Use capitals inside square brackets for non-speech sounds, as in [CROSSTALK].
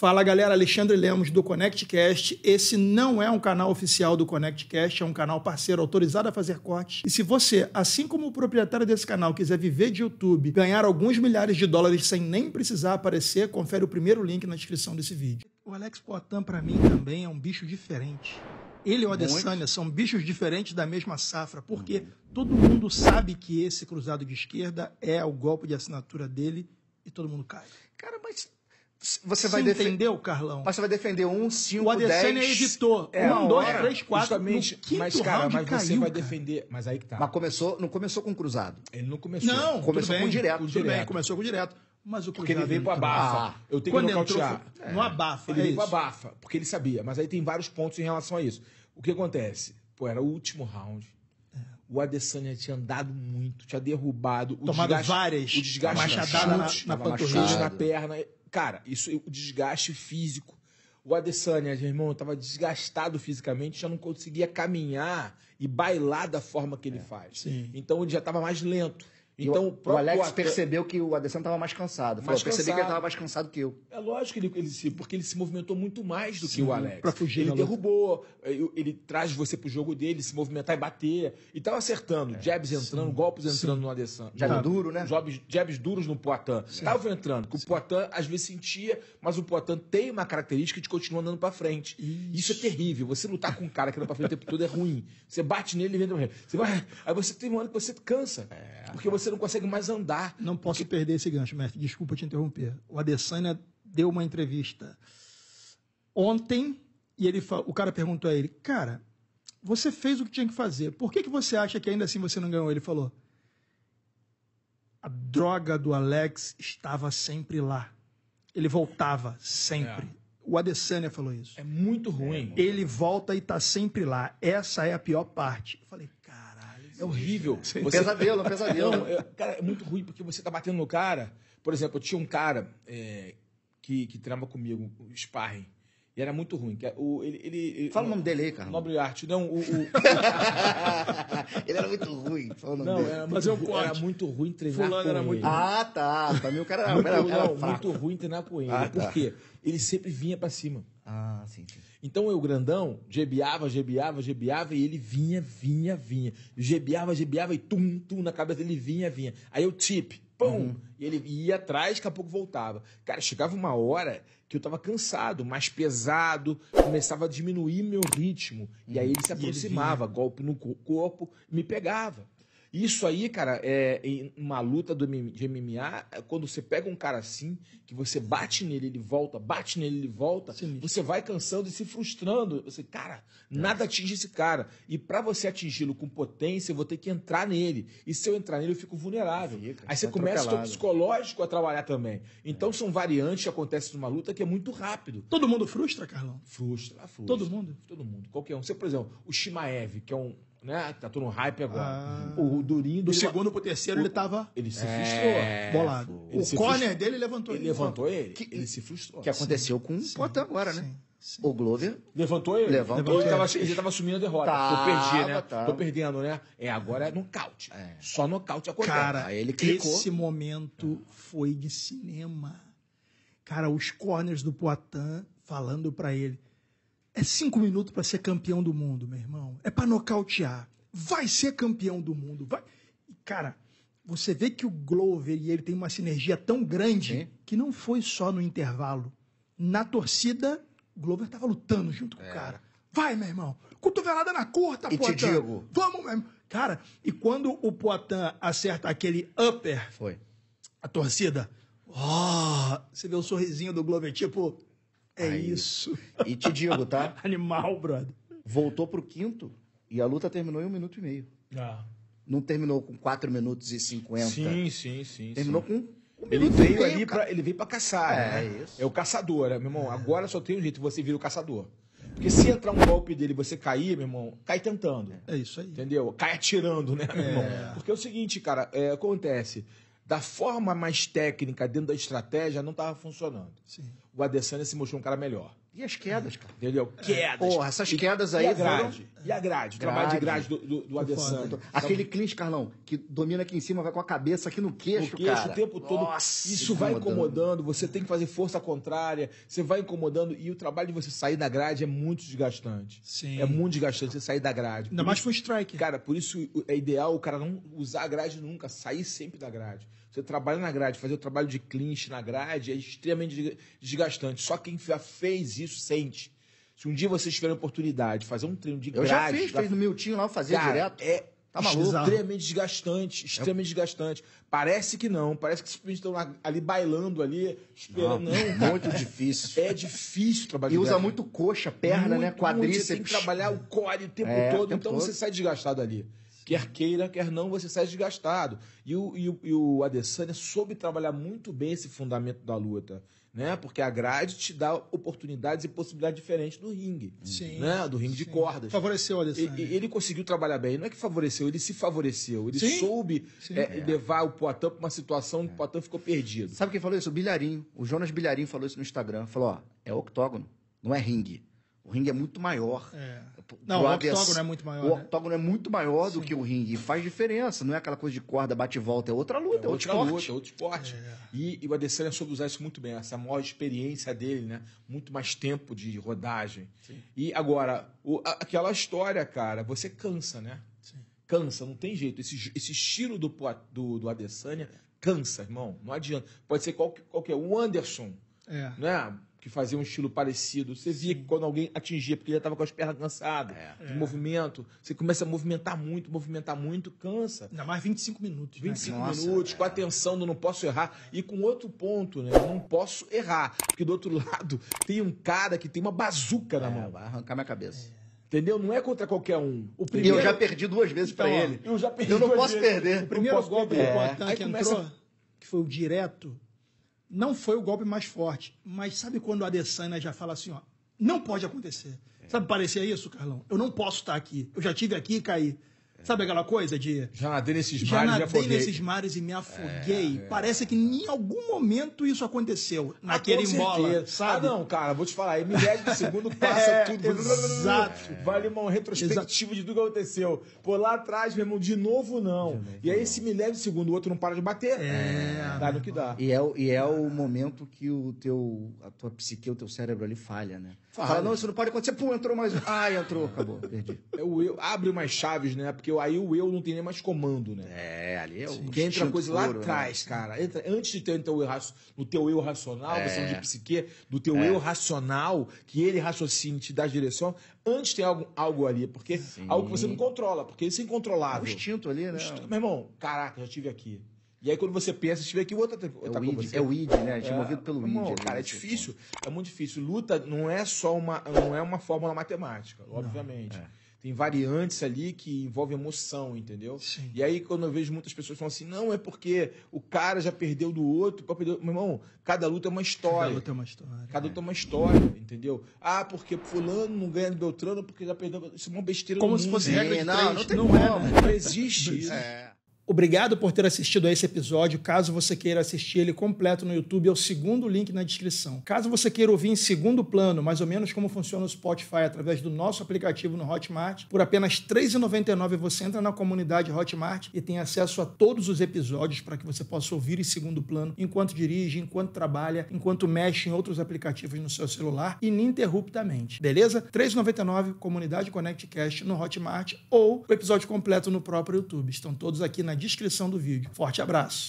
Fala galera, Alexandre Lemos do ConnectCast. Esse não é um canal oficial do ConnectCast, é um canal parceiro autorizado a fazer cortes. E se você, assim como o proprietário desse canal, quiser viver de YouTube, ganhar alguns milhares de dólares sem nem precisar aparecer, confere o primeiro link na descrição desse vídeo. O Alex Poitin, para mim, também é um bicho diferente. Ele e o Adesanya são bichos diferentes da mesma safra, porque todo mundo sabe que esse cruzado de esquerda é o golpe de assinatura dele e todo mundo cai. Cara, mas você vai defender. Carlão? Mas você vai defender um, cinco, o Adesanya é editou. É, um, dois, hora, três, quatro. Justamente. No quinto mas, cara, mas caiu, você vai defender. Mas aí que tá. Mas começou, não começou com cruzado. Ele não começou. Não, começou com direto. Tudo direto. bem, começou com direto. Mas o Porque ele veio pro abafa. Ah, eu tenho que nocautear. Entrou, No abafa, é. Ele é veio pro abafa, porque ele sabia. Mas aí tem vários pontos em relação a isso. O que acontece? Pô, era o último round o Adesanya tinha andado muito, tinha derrubado. O Tomado desgaste, várias. O desgaste machadada na, na, na panturrilha, na perna. Cara, isso, o desgaste físico. O Adesanya, meu irmão, estava desgastado fisicamente, já não conseguia caminhar e bailar da forma que ele é, faz. Sim. Então ele já estava mais lento. Então, o, o Alex percebeu que o Adesanya estava mais cansado. Falou, mais cansado. percebi que ele estava mais cansado que eu. É lógico que ele, ele, se, porque ele se movimentou muito mais do Sim, que o Alex. Pra fugir ele né, derrubou, é, ele, ele traz você pro jogo dele, se movimentar e bater. E estava acertando, é. jabs entrando, Sim. golpes entrando Sim. no Adesanya. Jab duro, né? Jabs, jabs duros no Poitin. Estava entrando, que o Poitin às vezes sentia, mas o Poitin tem uma característica de continuar andando para frente. Isso. Isso. é terrível. Você lutar com um cara que anda para frente o tempo todo é ruim. Você bate nele e vem pra frente. Você vai... Aí você tem um ano que você cansa. É. Porque você não consegue mais andar. Não posso porque... perder esse gancho, mestre. Desculpa te interromper. O Adesanya deu uma entrevista ontem e ele o cara perguntou a ele, cara, você fez o que tinha que fazer. Por que, que você acha que ainda assim você não ganhou? Ele falou, a droga do Alex estava sempre lá. Ele voltava sempre. É. O Adesanya falou isso. É muito ruim. É, ele volta e está sempre lá. Essa é a pior parte. Eu falei, cara é horrível. Sim, você... Pesadelo, pesadelo. Não, é, cara, é muito ruim, porque você tá batendo no cara. Por exemplo, eu tinha um cara é, que, que comigo, o Sparring. E era muito ruim. É o, ele, ele, Fala o nome dele aí, cara. Nobre Arte. Não, o. o... [LAUGHS] ele era muito ruim. Fala o nome não, dele. Era, mas eu era muito ruim treinar Fulano com era muito ele. Ah, tá. Pra mim o cara era, muito, era, era não, muito ruim treinar com ele. Ah, Por tá. quê? Ele sempre vinha pra cima. Ah, sim, sim. Então eu, grandão, gebiava, gebiava, gebiava, e ele vinha, vinha, vinha. Gebiava, gebiava, e tum, tum, na cabeça dele vinha, vinha. Aí eu tip, pum, uhum. e ele ia atrás, daqui a pouco voltava. Cara, chegava uma hora que eu tava cansado, mais pesado, começava a diminuir meu ritmo. Uhum. E aí ele se aproximava, ele golpe no corpo, me pegava. Isso aí, cara, é em uma luta do, de MMA, é quando você pega um cara assim, que você bate nele, ele volta, bate nele, ele volta, Sim. você vai cansando e se frustrando. Você, cara, é. nada atinge esse cara. E para você atingi-lo com potência, eu vou ter que entrar nele. E se eu entrar nele, eu fico vulnerável. Aí, aí você tá começa o psicológico a trabalhar também. Então é. são variantes que acontecem numa luta que é muito rápido. Todo mundo frustra, Carlão? Frustra, frustra. Todo mundo? Todo mundo, qualquer um. Você, por exemplo, o Shimaev, que é um né? Tá todo no hype agora. Ah. O Durinho... Do segundo pro terceiro o... ele tava... Ele se é, frustrou. É, bolado. Ele o corner dele levantou ele. Ele levantou ele. Que, ele se frustrou. Que aconteceu sim. com o Potan agora, né? Sim. O Glover. Levantou ele? Levantou, ele. Tava, ele tava assumindo a derrota. Tava, eu perdi, né? Tava. Tô perdendo, né? É, agora é nocaute. É. Só nocaute acontece. Cara, Aí ele clicou. esse momento foi de cinema. Cara, os corners do Poitin falando para ele é cinco minutos para ser campeão do mundo, meu irmão. É para nocautear. Vai ser campeão do mundo. Vai. E, cara, você vê que o Glover e ele tem uma sinergia tão grande Sim. que não foi só no intervalo. Na torcida, o Glover tava lutando junto com é. o cara. Vai, meu irmão. Cotovelada na curta, e Poitin. Te digo. Vamos, meu irmão. Cara, e quando o Poitin acerta aquele upper, foi. A torcida, oh, você vê o sorrisinho do Glover, tipo, é Aí. isso. E te digo, tá? [LAUGHS] Animal, brother. Voltou pro quinto e a luta terminou em um minuto e meio. Ah. Não terminou com quatro minutos e cinquenta. Sim, sim, sim. Terminou sim. com ele veio ali para ele veio para caçar, é, né? Isso. É o caçador, né? meu irmão. Agora só tem um jeito, você vira o caçador. Porque se entrar um golpe dele e você cair, meu irmão, cai tentando. É isso aí. Entendeu? Cai atirando, né, meu é. irmão? Porque é o seguinte, cara, é, acontece. Da forma mais técnica dentro da estratégia não estava funcionando. Sim o Adesanya se mostrou um cara melhor. E as quedas, cara? Entendeu? É. Quedas. Porra, essas e, quedas aí. E a grade. Foram... E a grade. grade. Trabalho de grade do, do, do Adesanya. Então. Então, Aquele tá... clinch, Carlão, que domina aqui em cima, vai com a cabeça aqui no queixo, o queixo cara. o tempo todo. Nossa, isso vai incomodando. Você tem que fazer força contrária. Você vai incomodando. E o trabalho de você sair da grade é muito desgastante. Sim. É muito desgastante você sair da grade. Ainda mais foi strike. Cara, por isso é ideal o cara não usar a grade nunca. Sair sempre da grade. Você trabalha na grade, fazer o trabalho de clinch na grade é extremamente desgastante. Só quem já fez isso sente. Se um dia vocês tiverem oportunidade de fazer um treino de grade... Eu já fiz, lá... fiz no meu time lá, fazer direto. é tá maluco? extremamente desgastante, extremamente desgastante. Parece que não, parece que vocês estão ali bailando ali, esperando. Não, não. muito difícil. É difícil trabalhar. E usa grade. muito coxa, perna, né, muito, né? Quadríceps. Você tem que trabalhar o core o tempo é, todo, o tempo então todo. você sai desgastado ali. Quer queira, quer não, você sai desgastado. E o, e o, e o Adesanya soube trabalhar muito bem esse fundamento da luta, né? Porque a grade te dá oportunidades e possibilidades diferentes do ringue, sim, né? Do ringue sim. de cordas. Favoreceu o Adesanya. E, ele conseguiu trabalhar bem. Não é que favoreceu, ele se favoreceu. Ele sim? soube é, é. levar o Poitin para uma situação que é. o Poitin ficou perdido. Sabe quem falou isso? O Bilharinho. O Jonas Bilharinho falou isso no Instagram. Falou, ó, é octógono, não é ringue. O ringue é muito maior. É. Não, o é assim, é né? octógono é muito maior. O octógono é muito maior Sim. do que o ringue. E faz diferença. Não é aquela coisa de corda, bate e volta. É outra luta, é, é outro esporte. Luta, é outro esporte. É. E, e o Adesanya soube usar isso muito bem. Essa maior experiência dele, né? Muito mais tempo de rodagem. Sim. E agora, o, aquela história, cara, você cansa, né? Sim. Cansa, não tem jeito. Esse, esse estilo do, do, do Adesanya cansa, irmão. Não adianta. Pode ser qualquer, qualquer. O Anderson é. Né? Que fazia um estilo parecido. Você via que quando alguém atingia, porque ele já estava com as pernas cansadas, é. de é. movimento, você começa a movimentar muito, movimentar muito, cansa. Ainda mais 25 minutos. 25 né? Nossa, minutos, é. com atenção no não posso errar. E com outro ponto, né? Eu não posso errar. Porque do outro [LAUGHS] lado tem um cara que tem uma bazuca na é, mão. Vai arrancar minha cabeça. É. Entendeu? Não é contra qualquer um. O primeiro... E eu já perdi duas vezes então, pra ele. Eu já perdi Eu não posso vezes. perder. O primeiro golpe do Poitin que entrou, que foi o direto, não foi o golpe mais forte. Mas sabe quando a Adesanya já fala assim, ó, não pode acontecer. É. Sabe parecer isso, Carlão? Eu não posso estar aqui. Eu já tive aqui e caí. Sabe aquela coisa de. Já nadei nesses já mares já nadei nesses mares e me afoguei. É, é, Parece que em algum momento isso aconteceu. Ah, naquele ah, embola, sabe? Ah, não, cara, vou te falar. Em milésimo de segundo passa [LAUGHS] é, tudo. Exato. Vale uma retrospectiva de tudo que aconteceu. Pô, lá atrás, meu irmão, de novo não. De novo, e aí esse milésimo de segundo, o outro não para de bater. É. Dá no que dá. E é, e é o momento que o teu, a tua psique, o teu cérebro ali falha, né? Fala, não, isso não pode acontecer. Pum, entrou mais um. Ah, entrou, acabou, perdi. É o eu, abre umas chaves, né? Porque aí o eu não tem nem mais comando, né? É, ali é o. Porque entra coisa lá né? atrás, né? cara. Entra, antes de ter então, no teu eu racional, é. de psique, do teu é. eu racional, que ele raciocina te dá direção, antes tem algo, algo ali, porque Sim. É algo que você não controla, porque isso é incontrolável. É o instinto ali, né? Instinto, meu irmão, caraca, já tive aqui. E aí quando você pensa, tiver aqui o outro tá, é tá o id, É o id, né? A gente é, é. movido pelo id. É cara, é difícil. Ponto. É muito difícil. Luta não é só uma, não é uma fórmula matemática, obviamente. é. Tem variantes ali que envolvem emoção, entendeu? Sim. E aí, quando eu vejo muitas pessoas falando assim, não, é porque o cara já perdeu do outro, meu irmão, cada luta é uma história. Cada luta é uma história. Cada é. luta é uma história, entendeu? Ah, porque fulano não ganha do Beltrano porque já perdeu. Isso é uma besteira Como se fosse regra de não, três. Não, não, tem não, é, não, não existe isso. É. Obrigado por ter assistido a esse episódio. Caso você queira assistir ele completo no YouTube, é o segundo link na descrição. Caso você queira ouvir em segundo plano, mais ou menos como funciona o Spotify através do nosso aplicativo no Hotmart, por apenas R$ 3,99 você entra na comunidade Hotmart e tem acesso a todos os episódios para que você possa ouvir em segundo plano enquanto dirige, enquanto trabalha, enquanto mexe em outros aplicativos no seu celular ininterruptamente. Beleza? R$ 3,99 Comunidade Connectcast no Hotmart ou o episódio completo no próprio YouTube. Estão todos aqui na descrição do vídeo. Forte abraço.